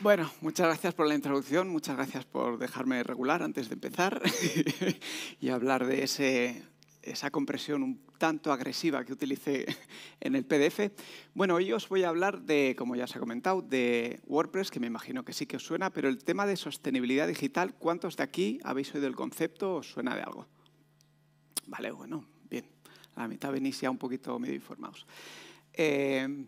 Bueno, muchas gracias por la introducción, muchas gracias por dejarme regular antes de empezar y hablar de esa compresión un tanto agresiva que utilicé en el PDF. Bueno, hoy os voy a hablar de, como ya se ha comentado, de WordPress, que me imagino que sí que os suena, pero el tema de sostenibilidad digital, ¿cuántos de aquí habéis oído el concepto o suena de algo? Vale, bueno, bien. la mitad venís ya un poquito medio informados. Eh,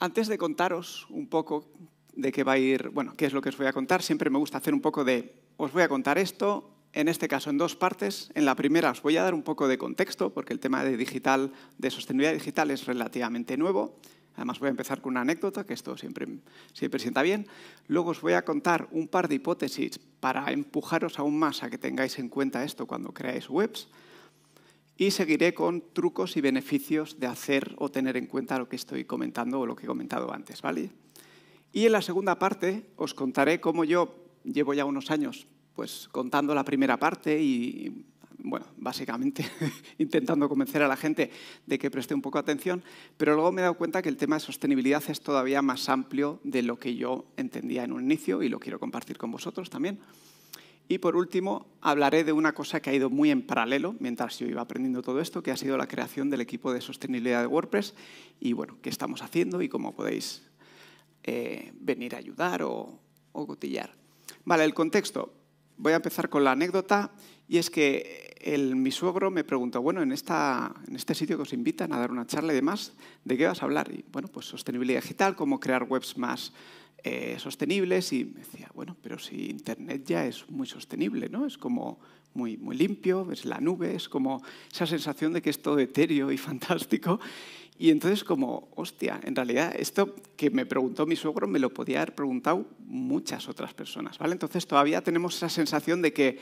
antes de contaros un poco de qué va a ir, bueno, qué es lo que os voy a contar. Siempre me gusta hacer un poco de, os voy a contar esto, en este caso en dos partes. En la primera os voy a dar un poco de contexto, porque el tema de digital, de sostenibilidad digital es relativamente nuevo. Además voy a empezar con una anécdota, que esto siempre, siempre sienta bien. Luego os voy a contar un par de hipótesis para empujaros aún más a que tengáis en cuenta esto cuando creáis webs. Y seguiré con trucos y beneficios de hacer o tener en cuenta lo que estoy comentando o lo que he comentado antes, ¿vale? Y en la segunda parte os contaré cómo yo llevo ya unos años pues contando la primera parte y bueno, básicamente intentando convencer a la gente de que preste un poco atención, pero luego me he dado cuenta que el tema de sostenibilidad es todavía más amplio de lo que yo entendía en un inicio y lo quiero compartir con vosotros también. Y por último, hablaré de una cosa que ha ido muy en paralelo mientras yo iba aprendiendo todo esto, que ha sido la creación del equipo de sostenibilidad de WordPress y bueno, qué estamos haciendo y cómo podéis eh, venir a ayudar o, o cotillar. Vale, el contexto. Voy a empezar con la anécdota y es que eh, el, mi suegro me preguntó, bueno, en, esta, en este sitio que os invitan a dar una charla y demás, ¿de qué vas a hablar? Y bueno, pues sostenibilidad digital, cómo crear webs más eh, sostenibles. Y me decía, bueno, pero si Internet ya es muy sostenible, ¿no? Es como muy, muy limpio, es la nube, es como esa sensación de que es todo etéreo y fantástico. Y entonces como, hostia, en realidad esto que me preguntó mi suegro me lo podía haber preguntado muchas otras personas, ¿vale? Entonces todavía tenemos esa sensación de que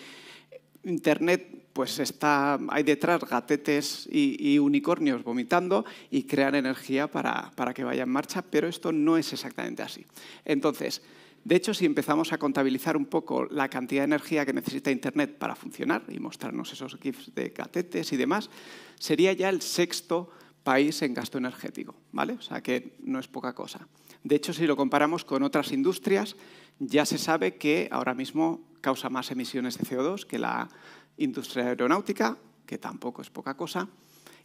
Internet, pues está, hay detrás gatetes y, unicornios vomitando y crean energía para, que vaya en marcha, pero esto no es exactamente así. Entonces, de hecho, si empezamos a contabilizar un poco la cantidad de energía que necesita Internet para funcionar y mostrarnos esos GIFs de gatetes y demás, sería ya el sexto país en gasto energético, ¿vale? O sea que no es poca cosa. De hecho, si lo comparamos con otras industrias, ya se sabe que ahora mismo causa más emisiones de CO2 que la industria aeronáutica, que tampoco es poca cosa,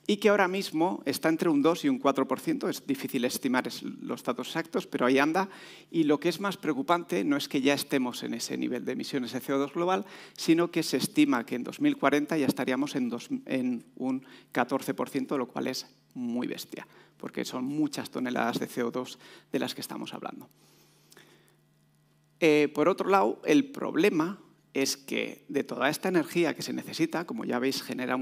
y que ahora mismo está entre un 2 y un 4%. Es difícil estimar los datos exactos, pero ahí anda. Y lo que es más preocupante no es que ya estemos en ese nivel de emisiones de CO2 global, sino que se estima que en 2040 ya estaríamos en, un 14%, lo cual es muy bestia, porque son muchas toneladas de CO2 de las que estamos hablando. Eh, por otro lado, el problema es que de toda esta energía que se necesita, como ya veis, genera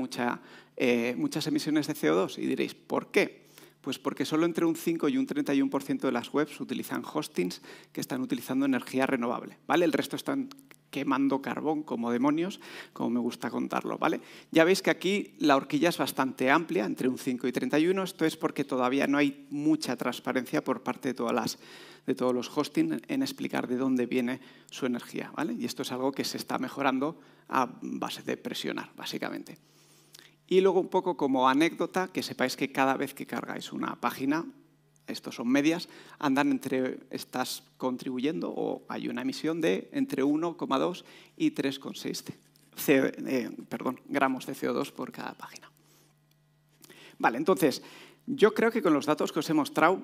eh, muchas emisiones de CO2. Y diréis, ¿por qué? Pues porque solo entre un 5 y un 31% de las webs utilizan hostings que están utilizando energía renovable. ¿vale? El resto están quemando carbón como demonios, como me gusta contarlo. ¿vale? Ya veis que aquí la horquilla es bastante amplia, entre un 5 y 31, esto es porque todavía no hay mucha transparencia por parte de, todas de todos los hosting en explicar de dónde viene su energía. ¿vale? Y esto es algo que se está mejorando a base de presionar, básicamente. Y luego un poco como anécdota, que sepáis que cada vez que cargáis una página, estos son medias, andan entre, estás contribuyendo o hay una emisión de entre 1,2 y 3,6 eh, gramos de CO2 por cada página. Vale, entonces, yo creo que con los datos que os he mostrado,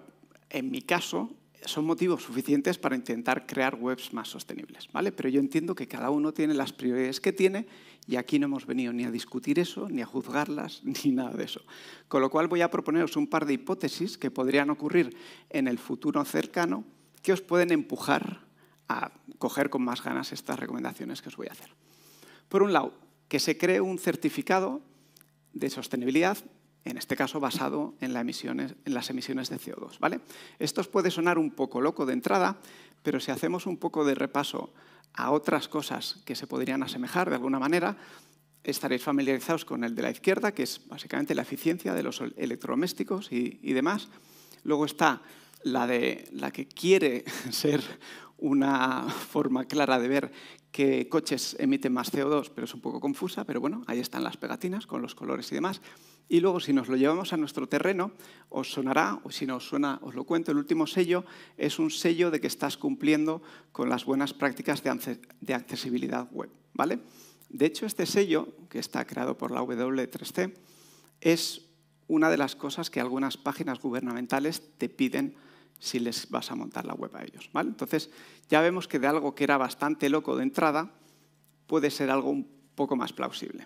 en mi caso, son motivos suficientes para intentar crear webs más sostenibles, ¿vale? Pero yo entiendo que cada uno tiene las prioridades que tiene y aquí no hemos venido ni a discutir eso, ni a juzgarlas, ni nada de eso. Con lo cual voy a proponeros un par de hipótesis que podrían ocurrir en el futuro cercano que os pueden empujar a coger con más ganas estas recomendaciones que os voy a hacer. Por un lado, que se cree un certificado de sostenibilidad en este caso basado en, las emisiones de CO2. ¿vale? Esto os puede sonar un poco loco de entrada, pero si hacemos un poco de repaso a otras cosas que se podrían asemejar de alguna manera, estaréis familiarizados con el de la izquierda, que es básicamente la eficiencia de los electrodomésticos y, y demás. Luego está la, de, la que quiere ser una forma clara de ver qué coches emiten más CO2, pero es un poco confusa, pero bueno, ahí están las pegatinas con los colores y demás. Y luego, si nos lo llevamos a nuestro terreno, os sonará, o si no os suena, os lo cuento, el último sello es un sello de que estás cumpliendo con las buenas prácticas de, accesibilidad web, ¿vale? De hecho, este sello, que está creado por la W3C, es una de las cosas que algunas páginas gubernamentales te piden si les vas a montar la web a ellos. ¿vale? Entonces, ya vemos que de algo que era bastante loco de entrada, puede ser algo un poco más plausible.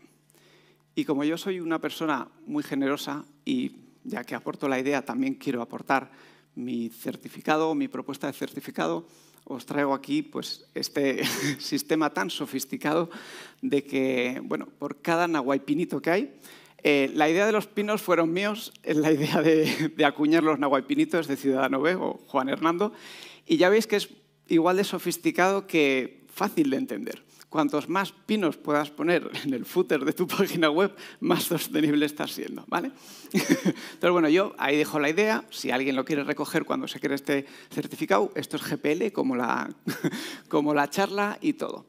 Y como yo soy una persona muy generosa y ya que aporto la idea, también quiero aportar mi certificado, mi propuesta de certificado, os traigo aquí pues, este sistema tan sofisticado de que, bueno, por cada nahuaypinito que hay, eh, la idea de los pinos fueron míos, es la idea de, acuñar los nahuaypinitos de Ciudadano B o Juan Hernando, y ya veis que es igual de sofisticado que fácil de entender. Cuantos más pinos puedas poner en el footer de tu página web, más sostenible estás siendo, ¿vale? Entonces, bueno, yo ahí dejo la idea. Si alguien lo quiere recoger cuando se cree este certificado, esto es GPL, como la, como la charla y todo,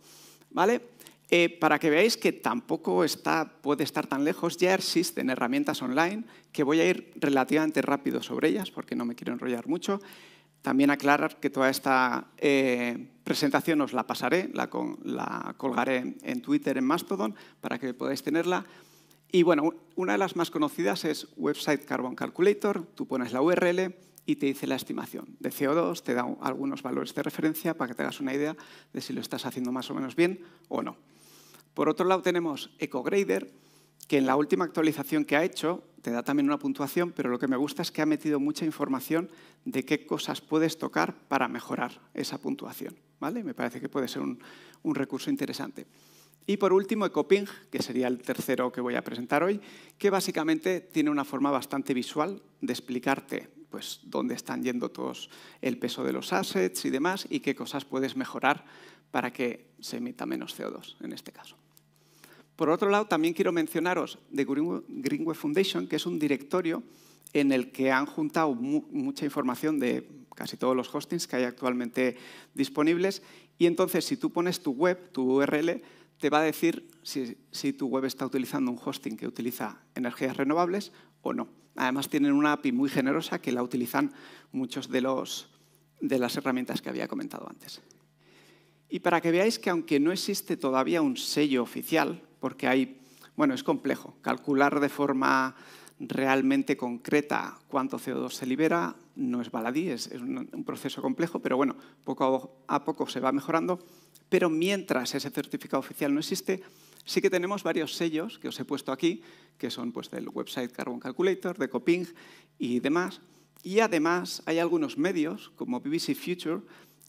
¿vale? Eh, para que veáis que tampoco puede estar tan lejos, ya existen herramientas online que voy a ir relativamente rápido sobre ellas porque no me quiero enrollar mucho. También aclarar que toda esta eh, presentación os la pasaré, la, la, colgaré en Twitter, en Mastodon, para que podáis tenerla. Y bueno, una de las más conocidas es Website Carbon Calculator. Tú pones la URL y te dice la estimación de CO2, te da algunos valores de referencia para que te hagas una idea de si lo estás haciendo más o menos bien o no. Por otro lado tenemos EcoGrader, que en la última actualización que ha hecho te da también una puntuación, pero lo que me gusta es que ha metido mucha información de qué cosas puedes tocar para mejorar esa puntuación. ¿vale? Me parece que puede ser un, recurso interesante. Y por último, Ecoping, que sería el tercero que voy a presentar hoy, que básicamente tiene una forma bastante visual de explicarte pues, dónde están yendo todos el peso de los assets y demás y qué cosas puedes mejorar para que se emita menos CO2 en este caso. Por otro lado, también quiero mencionaros de Greenway Foundation, que es un directorio en el que han juntado mucha información de casi todos los hostings que hay actualmente disponibles. Y entonces, si tú pones tu web, tu URL, te va a decir si, tu web está utilizando un hosting que utiliza energías renovables o no. Además, tienen una API muy generosa que la utilizan muchos de, los, de las herramientas que había comentado antes. Y para que veáis que aunque no existe todavía un sello oficial, porque hay, bueno, es complejo calcular de forma realmente concreta cuánto CO2 se libera, no es baladí, es, un, proceso complejo, pero bueno, poco a, poco se va mejorando. Pero mientras ese certificado oficial no existe, sí que tenemos varios sellos que os he puesto aquí, que son pues, del website Carbon Calculator, de Coping y demás. Y además hay algunos medios, como BBC Future,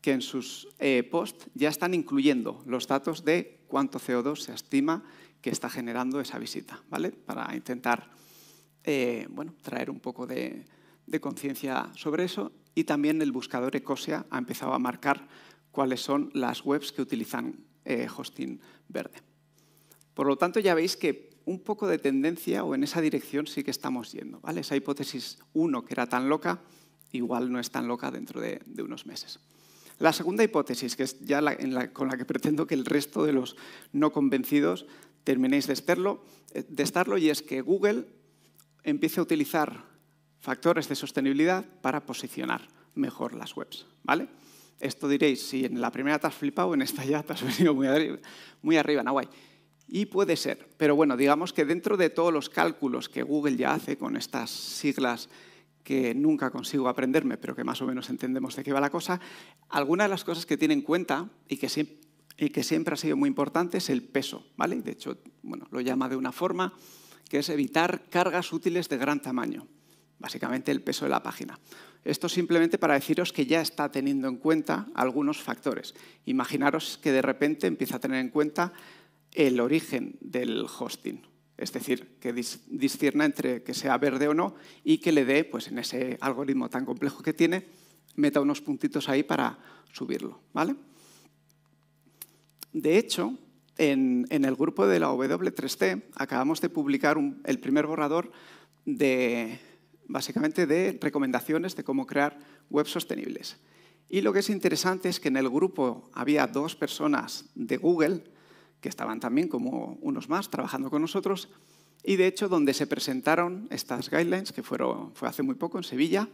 que en sus eh, posts ya están incluyendo los datos de cuánto CO2 se estima que está generando esa visita, ¿vale? Para intentar eh, traer un poco de, conciencia sobre eso y también el buscador Ecosia ha empezado a marcar cuáles son las webs que utilizan eh, hosting verde. Por lo tanto, ya veis que un poco de tendencia o en esa dirección sí que estamos yendo. ¿vale? Esa hipótesis 1 que era tan loca, igual no es tan loca dentro de unos meses. La segunda hipótesis, que es ya con la que pretendo que el resto de los no convencidos terminéis eh, de, estarlo, y es que Google empiece a utilizar factores de sostenibilidad para posicionar mejor las webs. ¿vale? Esto diréis, si en la primera te has flipado, en esta ya te has venido muy arriba, muy arriba guay. Y puede ser, pero bueno, digamos que dentro de todos los cálculos que Google ya hace con estas siglas que nunca consigo aprenderme, pero que más o menos entendemos de qué va la cosa, alguna de las cosas que tiene en cuenta y que, siempre, ha sido muy importante es el peso, ¿vale? De hecho, bueno, lo llama de una forma que es evitar cargas útiles de gran tamaño, básicamente el peso de la página. Esto simplemente para deciros que ya está teniendo en cuenta algunos factores. Imaginaros que de repente empieza a tener en cuenta el origen del hosting, es decir, que discierna entre que sea verde o no y que le dé, pues en ese algoritmo tan complejo que tiene, meta unos puntitos ahí para subirlo. ¿vale? De hecho, en, el grupo de la w 3 t acabamos de publicar el primer borrador de, básicamente de recomendaciones de cómo crear webs sostenibles. Y lo que es interesante es que en el grupo había dos personas de Google que estaban también como unos más trabajando con nosotros. Y de hecho, donde se presentaron estas guidelines, que fueron, fue hace muy poco en Sevilla,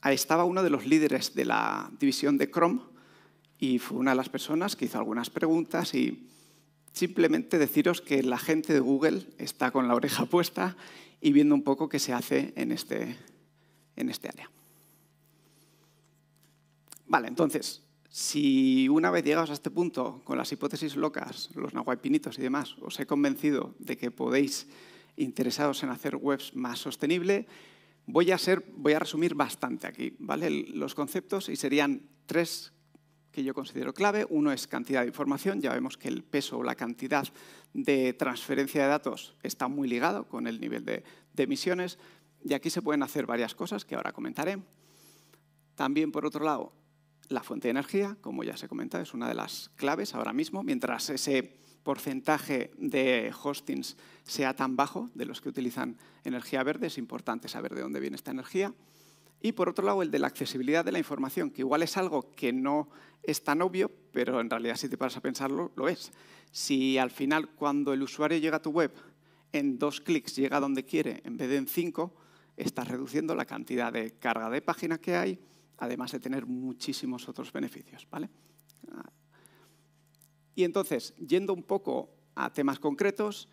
ahí estaba uno de los líderes de la división de Chrome y fue una de las personas que hizo algunas preguntas y simplemente deciros que la gente de Google está con la oreja puesta y viendo un poco qué se hace este, en este área. Vale, entonces, si una vez llegados a este punto con las hipótesis locas, los nahuaypinitos y demás, os he convencido de que podéis interesados en hacer webs más sostenibles, voy a, resumir bastante aquí ¿vale? los conceptos y serían tres que yo considero clave. Uno es cantidad de información. Ya vemos que el peso o la cantidad de transferencia de datos está muy ligado con el nivel de emisiones. Y aquí se pueden hacer varias cosas que ahora comentaré. También, por otro lado, la fuente de energía, como ya se comenta, es una de las claves ahora mismo. Mientras ese porcentaje de hostings sea tan bajo de los que utilizan energía verde, es importante saber de dónde viene esta energía. Y por otro lado, el de la accesibilidad de la información, que igual es algo que no es tan obvio, pero en realidad si te paras a pensarlo, lo es. Si al final cuando el usuario llega a tu web, en dos clics llega a donde quiere en vez de en cinco, estás reduciendo la cantidad de carga de página que hay, además de tener muchísimos otros beneficios. ¿vale? Y entonces, yendo un poco a temas concretos,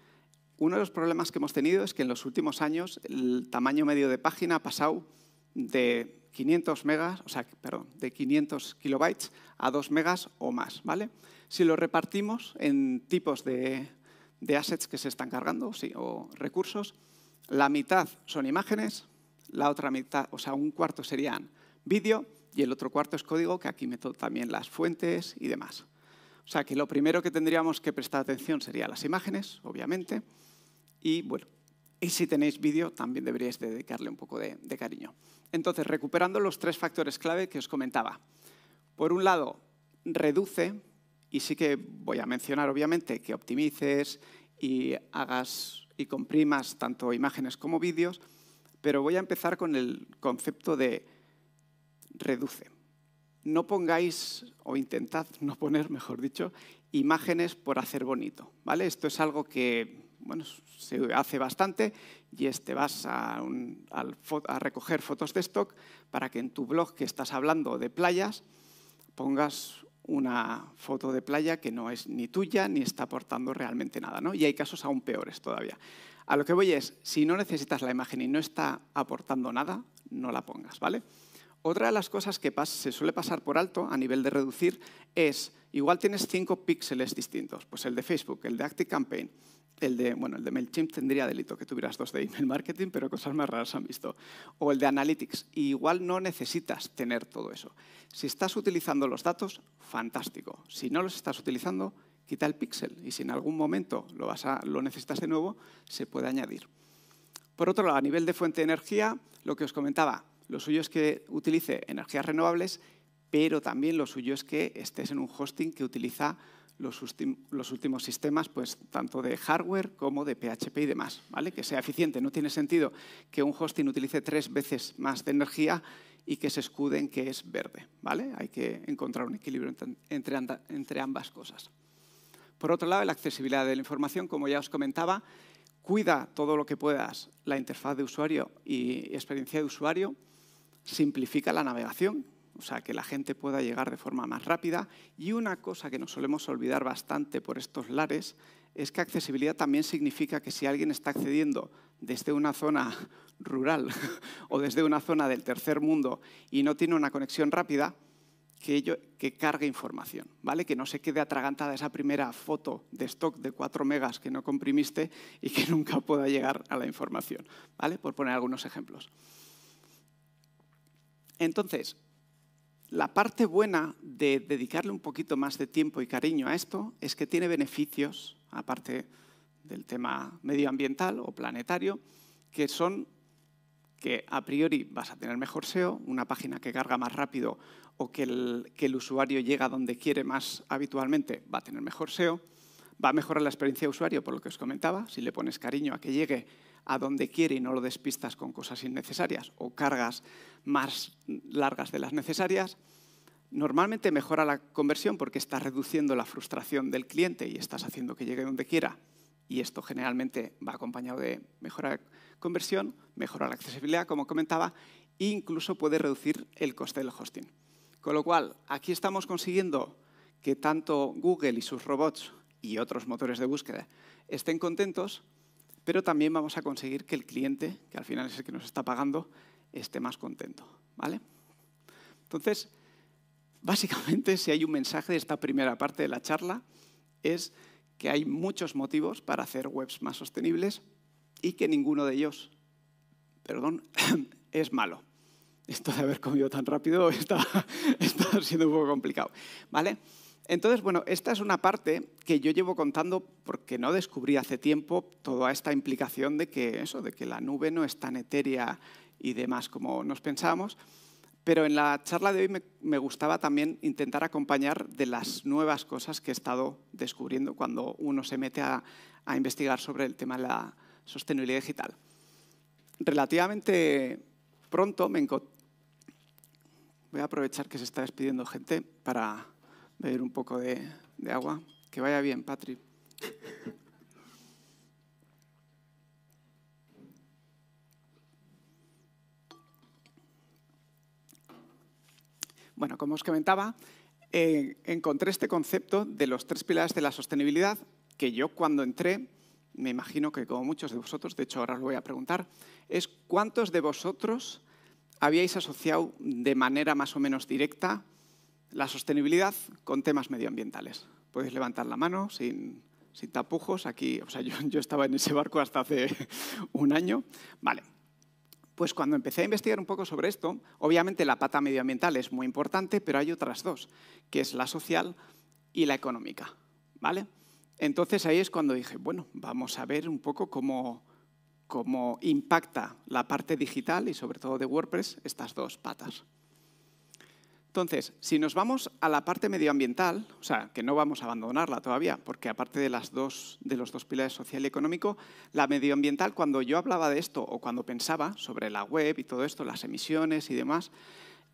uno de los problemas que hemos tenido es que en los últimos años el tamaño medio de página ha pasado de 500 megas, o sea, perdón, de 500 kilobytes a 2 megas o más, ¿vale? Si lo repartimos en tipos de, assets que se están cargando o recursos, la mitad son imágenes, la otra mitad, o sea, un cuarto serían vídeo y el otro cuarto es código, que aquí meto también las fuentes y demás. O sea que lo primero que tendríamos que prestar atención sería las imágenes, obviamente, y bueno, y si tenéis vídeo también deberíais dedicarle un poco de, de cariño. Entonces, recuperando los tres factores clave que os comentaba. Por un lado, reduce, y sí que voy a mencionar obviamente que optimices y hagas y comprimas tanto imágenes como vídeos, pero voy a empezar con el concepto de reduce. No pongáis, o intentad no poner, mejor dicho, imágenes por hacer bonito. ¿vale? Esto es algo que bueno, se hace bastante y es te vas a, recoger fotos de stock para que en tu blog que estás hablando de playas pongas una foto de playa que no es ni tuya ni está aportando realmente nada. ¿no? Y hay casos aún peores todavía. A lo que voy es, si no necesitas la imagen y no está aportando nada, no la pongas, ¿vale? Otra de las cosas que se suele pasar por alto a nivel de reducir es, igual tienes cinco píxeles distintos, pues el de Facebook, el de Campaign, el de, bueno, el de MailChimp tendría delito que tuvieras dos de email marketing, pero cosas más raras han visto. O el de Analytics. igual no necesitas tener todo eso. Si estás utilizando los datos, fantástico. Si no los estás utilizando, quita el píxel. Y si en algún momento lo, vas a, lo necesitas de nuevo, se puede añadir. Por otro lado, a nivel de fuente de energía, lo que os comentaba, lo suyo es que utilice energías renovables, pero también lo suyo es que estés en un hosting que utiliza los, últimos sistemas, pues tanto de hardware como de PHP y demás, ¿vale? Que sea eficiente. No tiene sentido que un hosting utilice tres veces más de energía y que se escuden en que es verde, ¿vale? Hay que encontrar un equilibrio entre, entre ambas cosas. Por otro lado, la accesibilidad de la información, como ya os comentaba, cuida todo lo que puedas la interfaz de usuario y experiencia de usuario, simplifica la navegación, o sea, que la gente pueda llegar de forma más rápida. Y una cosa que nos solemos olvidar bastante por estos lares es que accesibilidad también significa que si alguien está accediendo desde una zona rural o desde una zona del tercer mundo y no tiene una conexión rápida, que, que cargue información, ¿vale? Que no se quede atragantada esa primera foto de stock de 4 megas que no comprimiste y que nunca pueda llegar a la información, ¿vale? Por poner algunos ejemplos. Entonces, la parte buena de dedicarle un poquito más de tiempo y cariño a esto es que tiene beneficios, aparte del tema medioambiental o planetario, que son que a priori vas a tener mejor SEO, una página que carga más rápido o que el, usuario llega donde quiere más habitualmente, va a tener mejor SEO, va a mejorar la experiencia de usuario, por lo que os comentaba, si le pones cariño a que llegue a donde quiere y no lo despistas con cosas innecesarias o cargas más largas de las necesarias, normalmente mejora la conversión porque estás reduciendo la frustración del cliente y estás haciendo que llegue donde quiera. Y esto generalmente va acompañado de mejora conversión, mejora la accesibilidad, como comentaba, e incluso puede reducir el coste del hosting. Con lo cual, aquí estamos consiguiendo que tanto Google y sus robots y otros motores de búsqueda estén contentos, pero también vamos a conseguir que el cliente, que al final es el que nos está pagando, esté más contento. ¿vale? Entonces, básicamente, si hay un mensaje de esta primera parte de la charla, es que hay muchos motivos para hacer webs más sostenibles y que ninguno de ellos, perdón, es malo. Esto de haber comido tan rápido está, está siendo un poco complicado. ¿Vale? Entonces, bueno, esta es una parte que yo llevo contando porque no descubrí hace tiempo toda esta implicación de que eso, de que la nube no es tan etérea y demás como nos pensábamos. Pero en la charla de hoy me, gustaba también intentar acompañar de las nuevas cosas que he estado descubriendo cuando uno se mete a, a investigar sobre el tema de la sostenibilidad digital. Relativamente pronto me encontré... Voy a aprovechar que se está despidiendo gente para pedir un poco de, agua. Que vaya bien, Patrick. Bueno, como os comentaba, eh, encontré este concepto de los tres pilares de la sostenibilidad que yo cuando entré, me imagino que como muchos de vosotros, de hecho ahora os lo voy a preguntar, es cuántos de vosotros habíais asociado de manera más o menos directa la sostenibilidad con temas medioambientales. Podéis levantar la mano sin, sin tapujos. Aquí, o sea, yo, estaba en ese barco hasta hace un año. Vale. Pues cuando empecé a investigar un poco sobre esto, obviamente la pata medioambiental es muy importante, pero hay otras dos, que es la social y la económica. ¿Vale? Entonces ahí es cuando dije, bueno, vamos a ver un poco cómo, cómo impacta la parte digital y sobre todo de WordPress estas dos patas. Entonces, si nos vamos a la parte medioambiental, o sea, que no vamos a abandonarla todavía, porque aparte de, las dos, de los dos pilares social y económico, la medioambiental, cuando yo hablaba de esto o cuando pensaba sobre la web y todo esto, las emisiones y demás,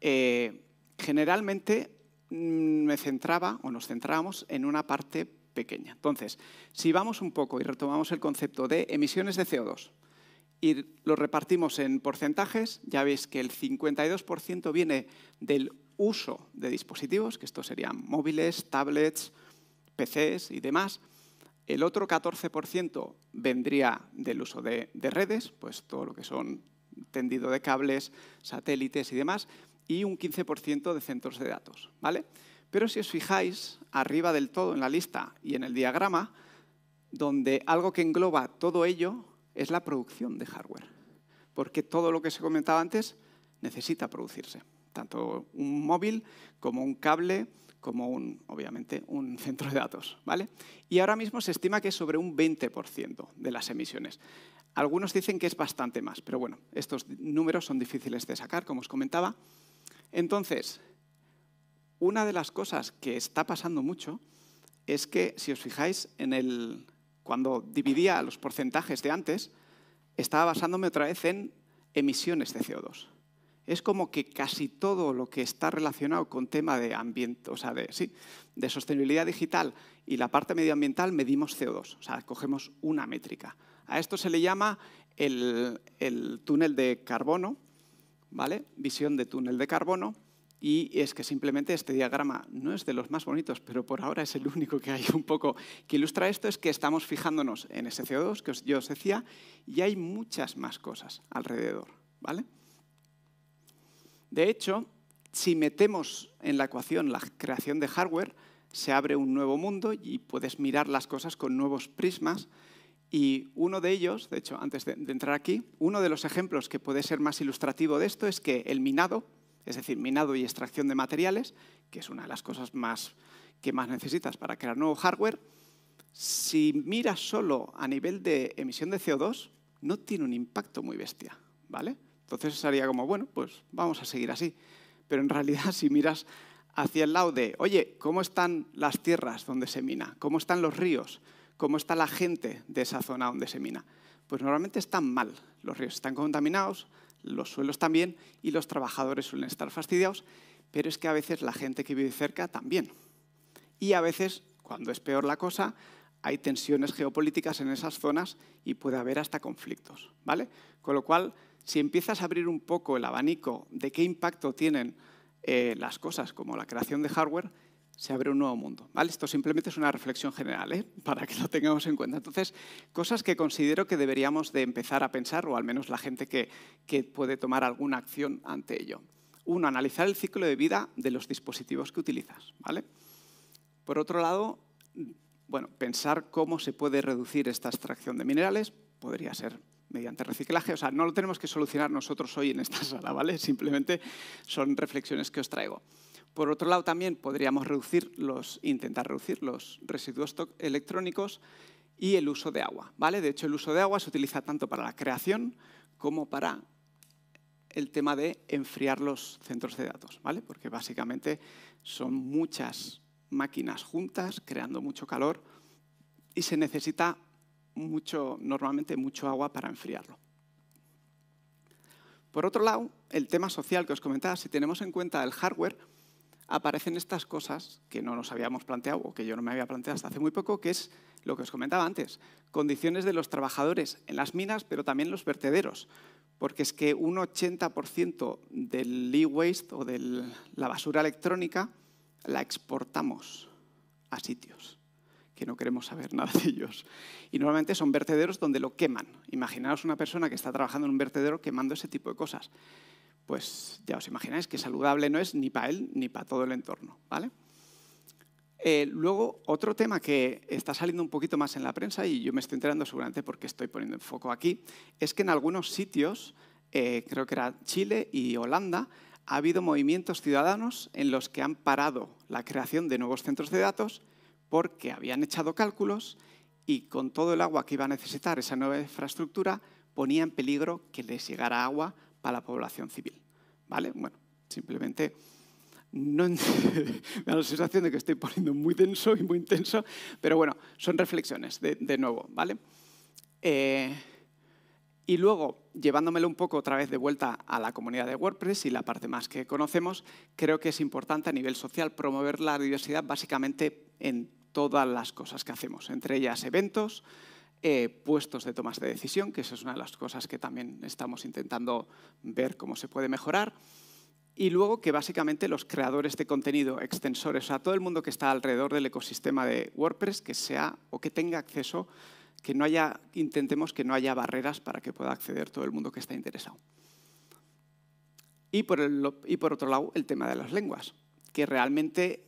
eh, generalmente mm, me centraba o nos centrábamos en una parte pequeña. Entonces, si vamos un poco y retomamos el concepto de emisiones de CO2, y lo repartimos en porcentajes, ya veis que el 52% viene del uso de dispositivos, que estos serían móviles, tablets, PCs y demás. El otro 14% vendría del uso de, redes, pues todo lo que son tendido de cables, satélites y demás, y un 15% de centros de datos. ¿vale? Pero si os fijáis, arriba del todo en la lista y en el diagrama, donde algo que engloba todo ello es la producción de hardware, porque todo lo que se comentaba antes necesita producirse tanto un móvil como un cable, como un, obviamente un centro de datos. ¿vale? Y ahora mismo se estima que es sobre un 20% de las emisiones. Algunos dicen que es bastante más, pero bueno, estos números son difíciles de sacar, como os comentaba. Entonces, una de las cosas que está pasando mucho es que, si os fijáis, en el, cuando dividía los porcentajes de antes, estaba basándome otra vez en emisiones de CO2 es como que casi todo lo que está relacionado con tema de ambiente, o sostenibilidad digital y la parte medioambiental medimos CO2, o sea, cogemos una métrica. A esto se le llama el, el túnel de carbono, ¿vale? Visión de túnel de carbono. Y es que simplemente este diagrama no es de los más bonitos, pero por ahora es el único que hay un poco que ilustra esto, es que estamos fijándonos en ese CO2 que yo os decía y hay muchas más cosas alrededor, ¿vale? De hecho, si metemos en la ecuación la creación de hardware, se abre un nuevo mundo y puedes mirar las cosas con nuevos prismas. Y uno de ellos, de hecho, antes de, entrar aquí, uno de los ejemplos que puede ser más ilustrativo de esto es que el minado, es decir, minado y extracción de materiales, que es una de las cosas que más necesitas para crear nuevo hardware, si miras solo a nivel de emisión de CO2, no tiene un impacto muy bestia, ¿vale? Entonces sería como, bueno, pues vamos a seguir así. Pero en realidad si miras hacia el lado de, oye, ¿cómo están las tierras donde se mina? ¿Cómo están los ríos? ¿Cómo está la gente de esa zona donde se mina? Pues normalmente están mal. Los ríos están contaminados, los suelos también, y los trabajadores suelen estar fastidiados, pero es que a veces la gente que vive cerca también. Y a veces, cuando es peor la cosa, hay tensiones geopolíticas en esas zonas y puede haber hasta conflictos, ¿vale? Con lo cual, si empiezas a abrir un poco el abanico de qué impacto tienen eh, las cosas como la creación de hardware, se abre un nuevo mundo. ¿vale? Esto simplemente es una reflexión general, ¿eh? para que lo tengamos en cuenta. Entonces, cosas que considero que deberíamos de empezar a pensar, o al menos la gente que, que puede tomar alguna acción ante ello. Uno, analizar el ciclo de vida de los dispositivos que utilizas. ¿vale? Por otro lado, bueno, pensar cómo se puede reducir esta extracción de minerales podría ser mediante reciclaje. O sea, no lo tenemos que solucionar nosotros hoy en esta sala, ¿vale? Simplemente son reflexiones que os traigo. Por otro lado, también podríamos reducir los, intentar reducir los residuos electrónicos y el uso de agua, ¿vale? De hecho, el uso de agua se utiliza tanto para la creación como para el tema de enfriar los centros de datos, ¿vale? Porque básicamente son muchas máquinas juntas creando mucho calor y se necesita mucho, normalmente mucho agua para enfriarlo. Por otro lado, el tema social que os comentaba, si tenemos en cuenta el hardware, aparecen estas cosas que no nos habíamos planteado o que yo no me había planteado hasta hace muy poco, que es lo que os comentaba antes, condiciones de los trabajadores en las minas, pero también los vertederos, porque es que un 80% del e-waste o de la basura electrónica la exportamos a sitios que no queremos saber nada de ellos. Y normalmente son vertederos donde lo queman. Imaginaos una persona que está trabajando en un vertedero quemando ese tipo de cosas. Pues ya os imagináis que saludable no es ni para él ni para todo el entorno. ¿vale? Eh, luego, otro tema que está saliendo un poquito más en la prensa, y yo me estoy enterando seguramente porque estoy poniendo el foco aquí, es que en algunos sitios, eh, creo que era Chile y Holanda, ha habido movimientos ciudadanos en los que han parado la creación de nuevos centros de datos porque habían echado cálculos y con todo el agua que iba a necesitar esa nueva infraestructura ponía en peligro que les llegara agua para la población civil. ¿Vale? Bueno, simplemente no me da la sensación de que estoy poniendo muy denso y muy intenso, pero bueno, son reflexiones de, nuevo, ¿vale? Eh, y luego, llevándomelo un poco otra vez de vuelta a la comunidad de WordPress y la parte más que conocemos, creo que es importante a nivel social promover la diversidad básicamente en todas las cosas que hacemos, entre ellas eventos, eh, puestos de tomas de decisión, que eso es una de las cosas que también estamos intentando ver cómo se puede mejorar. Y luego que básicamente los creadores de contenido, extensores, o sea, todo el mundo que está alrededor del ecosistema de WordPress, que sea o que tenga acceso, que no haya, intentemos que no haya barreras para que pueda acceder todo el mundo que está interesado. Y por, el, y por otro lado, el tema de las lenguas, que realmente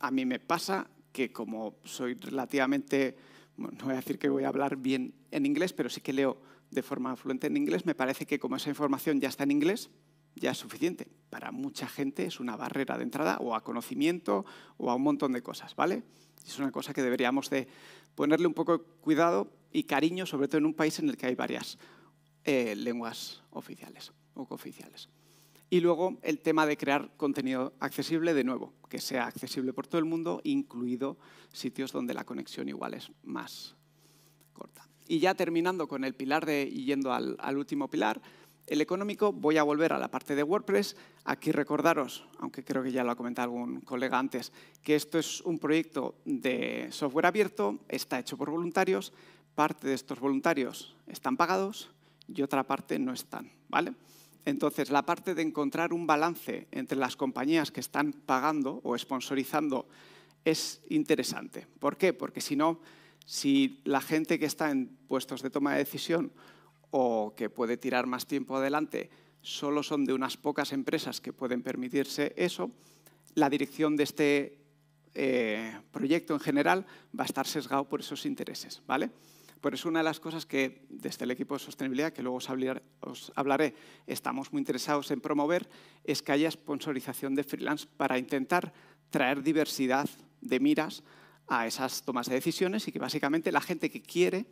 a mí me pasa que como soy relativamente, no voy a decir que voy a hablar bien en inglés, pero sí que leo de forma fluente en inglés, me parece que como esa información ya está en inglés, ya es suficiente. Para mucha gente es una barrera de entrada o a conocimiento o a un montón de cosas, ¿vale? Es una cosa que deberíamos de ponerle un poco cuidado y cariño, sobre todo en un país en el que hay varias eh, lenguas oficiales o cooficiales. Y luego el tema de crear contenido accesible de nuevo, que sea accesible por todo el mundo, incluido sitios donde la conexión igual es más corta. Y ya terminando con el pilar de, y yendo al, último pilar, el económico, voy a volver a la parte de WordPress. Aquí recordaros, aunque creo que ya lo ha comentado algún colega antes, que esto es un proyecto de software abierto, está hecho por voluntarios, parte de estos voluntarios están pagados y otra parte no están, ¿vale? Entonces, la parte de encontrar un balance entre las compañías que están pagando o sponsorizando es interesante. ¿Por qué? Porque si no, si la gente que está en puestos de toma de decisión o que puede tirar más tiempo adelante solo son de unas pocas empresas que pueden permitirse eso, la dirección de este eh, proyecto en general va a estar sesgado por esos intereses. ¿vale? Por eso una de las cosas que desde este, el equipo de sostenibilidad, que luego os, os hablaré, estamos muy interesados en promover, es que haya sponsorización de freelance para intentar traer diversidad de miras a esas tomas de decisiones y que básicamente la gente que quiere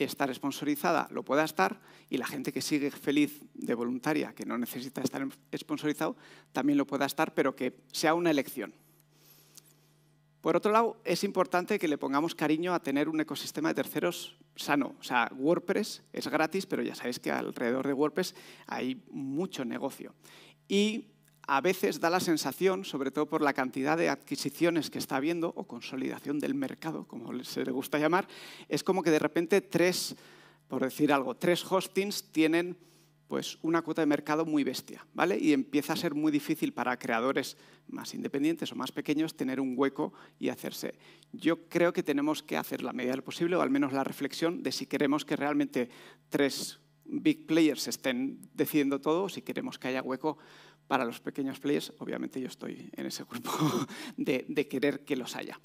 estar sponsorizada lo pueda estar y la gente que sigue feliz de voluntaria, que no necesita estar sponsorizado, también lo pueda estar, pero que sea una elección. Por otro lado, es importante que le pongamos cariño a tener un ecosistema de terceros sano. O sea, WordPress es gratis, pero ya sabéis que alrededor de WordPress hay mucho negocio. Y a veces da la sensación, sobre todo por la cantidad de adquisiciones que está habiendo, o consolidación del mercado, como se le gusta llamar, es como que de repente tres, por decir algo, tres hostings tienen pues una cuota de mercado muy bestia, ¿vale? Y empieza a ser muy difícil para creadores más independientes o más pequeños tener un hueco y hacerse. Yo creo que tenemos que hacer la medida del posible, o al menos la reflexión de si queremos que realmente tres big players estén decidiendo todo o si queremos que haya hueco para los pequeños players. Obviamente yo estoy en ese grupo de, querer que los haya.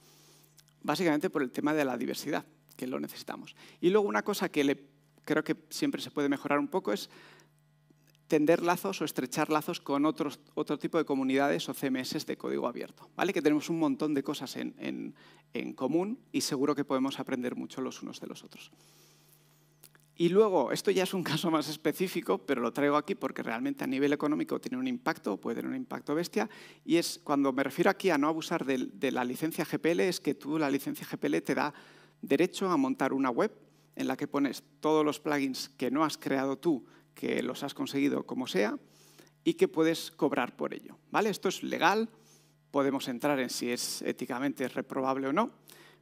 Básicamente por el tema de la diversidad, que lo necesitamos. Y luego una cosa que le, creo que siempre se puede mejorar un poco es tender lazos o estrechar lazos con otros, otro tipo de comunidades o CMS de código abierto, ¿vale? que tenemos un montón de cosas en, común y seguro que podemos aprender mucho los unos de los otros. Y luego, esto ya es un caso más específico, pero lo traigo aquí porque realmente a nivel económico tiene un impacto, puede tener un impacto bestia, y es cuando me refiero aquí a no abusar de, de, la licencia GPL, es que tú la licencia GPL te da derecho a montar una web en la que pones todos los plugins que no has creado tú, que los has conseguido como sea y que puedes cobrar por ello. ¿vale? Esto es legal, podemos entrar en si es éticamente reprobable o no,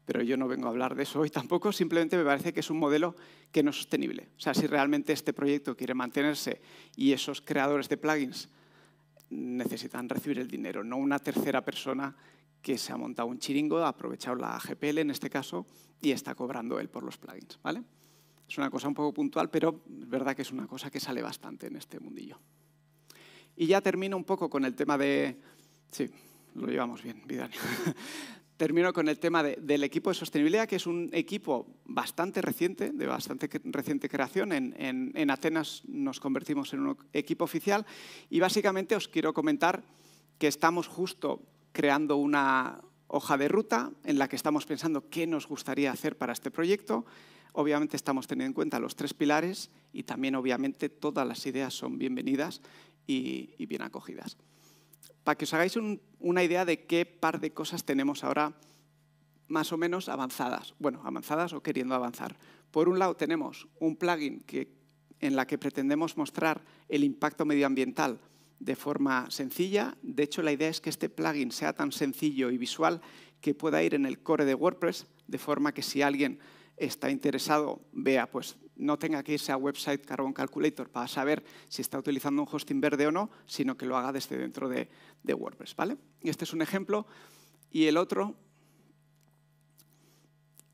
pero yo no vengo a hablar de eso hoy tampoco, simplemente me parece que es un modelo que no es sostenible. O sea, si realmente este proyecto quiere mantenerse y esos creadores de plugins necesitan recibir el dinero, no una tercera persona que se ha montado un chiringo, ha aprovechado la GPL en este caso y está cobrando él por los plugins. ¿vale? Es una cosa un poco puntual, pero es verdad que es una cosa que sale bastante en este mundillo. Y ya termino un poco con el tema de... Sí, lo llevamos bien, termino con el tema del equipo de sostenibilidad, que es un equipo bastante reciente, de bastante reciente creación. en Atenas nos convertimos en un equipo oficial y básicamente os quiero comentar que estamos justo creando una hoja de ruta en la que estamos pensando qué nos gustaría hacer para este proyecto, Obviamente estamos teniendo en cuenta los tres pilares y también obviamente todas las ideas son bienvenidas y, bien acogidas. Para que os hagáis una idea de qué par de cosas tenemos ahora más o menos avanzadas, bueno, avanzadas o queriendo avanzar. Por un lado tenemos un plugin que, en la que pretendemos mostrar el impacto medioambiental de forma sencilla. De hecho, la idea es que este plugin sea tan sencillo y visual que pueda ir en el core de WordPress, de forma que si alguien está interesado, vea, pues no tenga que irse a Website Carbon Calculator para saber si está utilizando un hosting verde o no, sino que lo haga desde dentro de, de WordPress. ¿vale? este es un ejemplo. Y el otro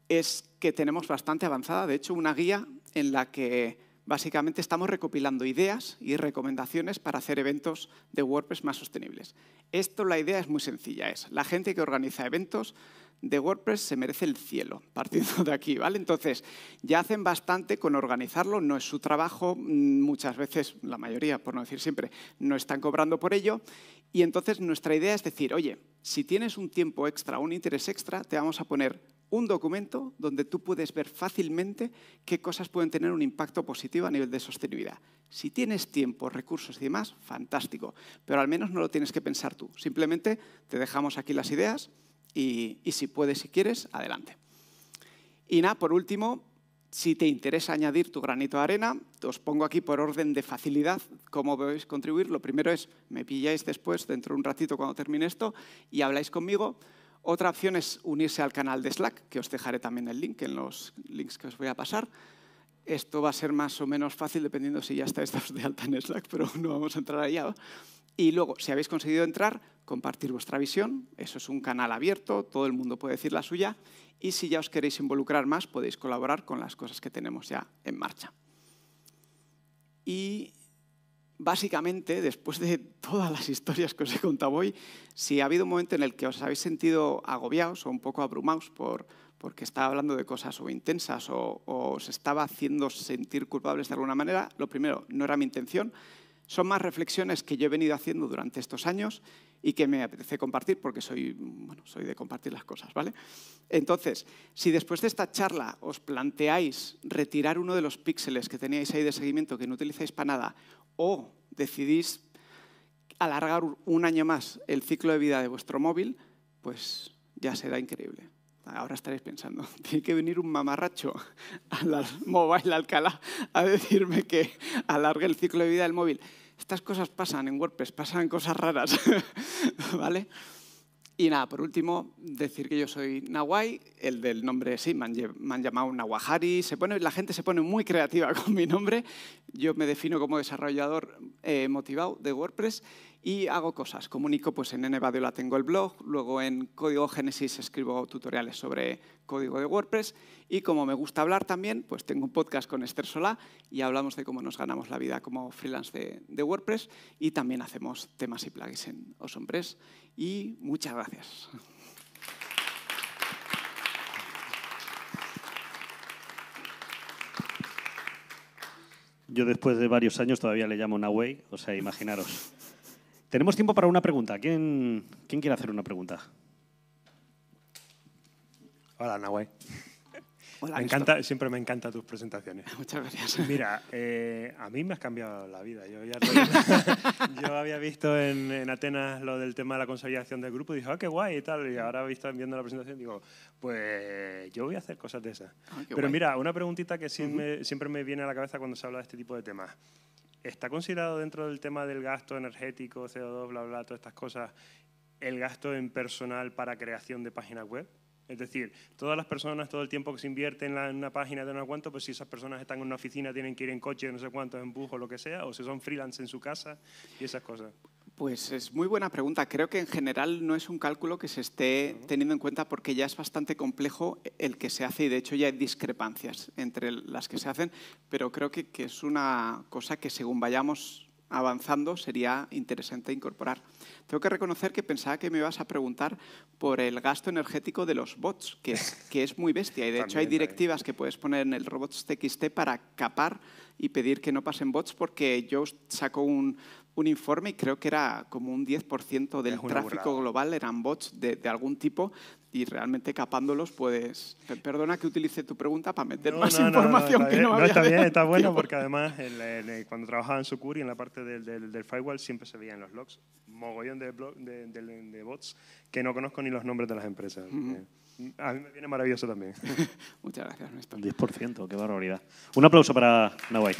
es que tenemos bastante avanzada, de hecho, una guía en la que básicamente estamos recopilando ideas y recomendaciones para hacer eventos de WordPress más sostenibles. Esto, la idea es muy sencilla, es la gente que organiza eventos de WordPress se merece el cielo, partiendo de aquí, ¿vale? Entonces, ya hacen bastante con organizarlo, no es su trabajo, mm, muchas veces, la mayoría, por no decir siempre, no están cobrando por ello, y entonces nuestra idea es decir, oye, si tienes un tiempo extra, un interés extra, te vamos a poner un documento donde tú puedes ver fácilmente qué cosas pueden tener un impacto positivo a nivel de sostenibilidad. Si tienes tiempo, recursos y demás, fantástico, pero al menos no lo tienes que pensar tú. Simplemente te dejamos aquí las ideas, y, si puedes, si quieres, adelante. Y nada, por último, si te interesa añadir tu granito de arena, os pongo aquí por orden de facilidad cómo podéis contribuir. Lo primero es, me pilláis después, dentro de un ratito cuando termine esto, y habláis conmigo. Otra opción es unirse al canal de Slack, que os dejaré también el link en los links que os voy a pasar. Esto va a ser más o menos fácil dependiendo si ya estáis de alta en Slack, pero no vamos a entrar allá. Y luego, si habéis conseguido entrar, compartir vuestra visión. Eso es un canal abierto, todo el mundo puede decir la suya. Y si ya os queréis involucrar más, podéis colaborar con las cosas que tenemos ya en marcha. Y básicamente, después de todas las historias que os he contado hoy, si ha habido un momento en el que os habéis sentido agobiados o un poco abrumados por, porque estaba hablando de cosas o intensas o, os se estaba haciendo sentir culpables de alguna manera, lo primero, no era mi intención. Son más reflexiones que yo he venido haciendo durante estos años y que me apetece compartir porque soy, bueno, soy de compartir las cosas, ¿vale? Entonces, si después de esta charla os planteáis retirar uno de los píxeles que teníais ahí de seguimiento que no utilizáis para nada o decidís alargar un año más el ciclo de vida de vuestro móvil, pues ya será increíble. Ahora estaréis pensando, tiene que venir un mamarracho a la Mobile Alcalá a decirme que alargue el ciclo de vida del móvil. Estas cosas pasan en WordPress, pasan cosas raras, ¿vale? Y nada, por último, decir que yo soy Nawai, el del nombre sí, me han, llamado Nawahari, se pone, la gente se pone muy creativa con mi nombre, yo me defino como desarrollador eh, motivado de WordPress y hago cosas. Comunico pues en la tengo el blog, luego en Código Génesis escribo tutoriales sobre código de WordPress y como me gusta hablar también, pues tengo un podcast con Esther Solá y hablamos de cómo nos ganamos la vida como freelance de, WordPress y también hacemos temas y plugins en Osombrés. Y muchas gracias. Yo después de varios años todavía le llamo Naway, o sea, imaginaros. Tenemos tiempo para una pregunta. ¿Quién, quiere hacer una pregunta? Hola, Nahue. encanta, siempre me encantan tus presentaciones. Muchas gracias. Mira, eh, a mí me has cambiado la vida. Yo, había visto en, Atenas lo del tema de la consolidación del grupo y dije, ah, qué guay y tal. Y ahora viendo la presentación digo, pues yo voy a hacer cosas de esas. Ah, Pero mira, una preguntita que siempre, siempre me viene a la cabeza cuando se habla de este tipo de temas. ¿está considerado dentro del tema del gasto energético, CO2, bla, bla, todas estas cosas, el gasto en personal para creación de páginas web? Es decir, todas las personas, todo el tiempo que se invierte en, una página de no cuánto, pues si esas personas están en una oficina, tienen que ir en coche, no sé cuántos, en o lo que sea, o si son freelance en su casa y esas cosas. Pues es muy buena pregunta. Creo que en general no es un cálculo que se esté teniendo en cuenta porque ya es bastante complejo el que se hace y de hecho ya hay discrepancias entre las que se hacen, pero creo que, es una cosa que según vayamos avanzando sería interesante incorporar. Tengo que reconocer que pensaba que me ibas a preguntar por el gasto energético de los bots, que es, muy bestia. Y de hecho hay directivas que puedes poner en el txt para capar y pedir que no pasen bots, porque yo saco un un informe y creo que era como un 10% del tráfico global eran bots de, algún tipo y realmente capándolos puedes... Perdona que utilice tu pregunta para meter más información que no había. está bien, está bueno porque además cuando trabajaba en Sucuri en la parte del, firewall siempre se veían los logs, mogollón de, bots que no conozco ni los nombres de las empresas. Eh, a mí me viene maravilloso también. Muchas gracias, Néstor. 10%, qué barbaridad. Un aplauso para Nawai.